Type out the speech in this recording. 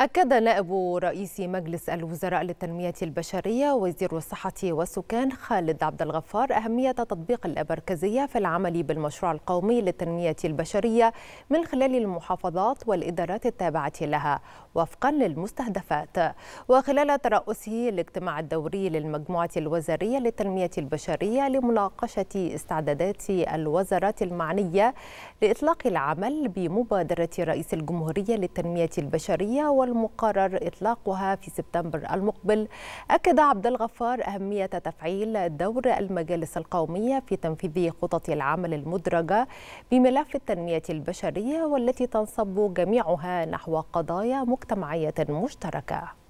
أكد نائب رئيس مجلس الوزراء للتنمية البشرية وزير الصحة والسكان خالد عبد الغفار أهمية تطبيق الأبركزية في العمل بالمشروع القومي للتنمية البشرية من خلال المحافظات والإدارات التابعة لها وفقا للمستهدفات وخلال ترأسه الاجتماع الدوري للمجموعة الوزارية للتنمية البشرية لمناقشة استعدادات الوزارات المعنية لإطلاق العمل بمبادرة رئيس الجمهورية للتنمية البشرية والمقرر إطلاقها في سبتمبر المقبل أكد عبد الغفار أهمية تفعيل دور المجالس القومية في تنفيذ خطط العمل المدرجة بملف التنمية البشرية والتي تنصب جميعها نحو قضايا مجتمعية مشتركة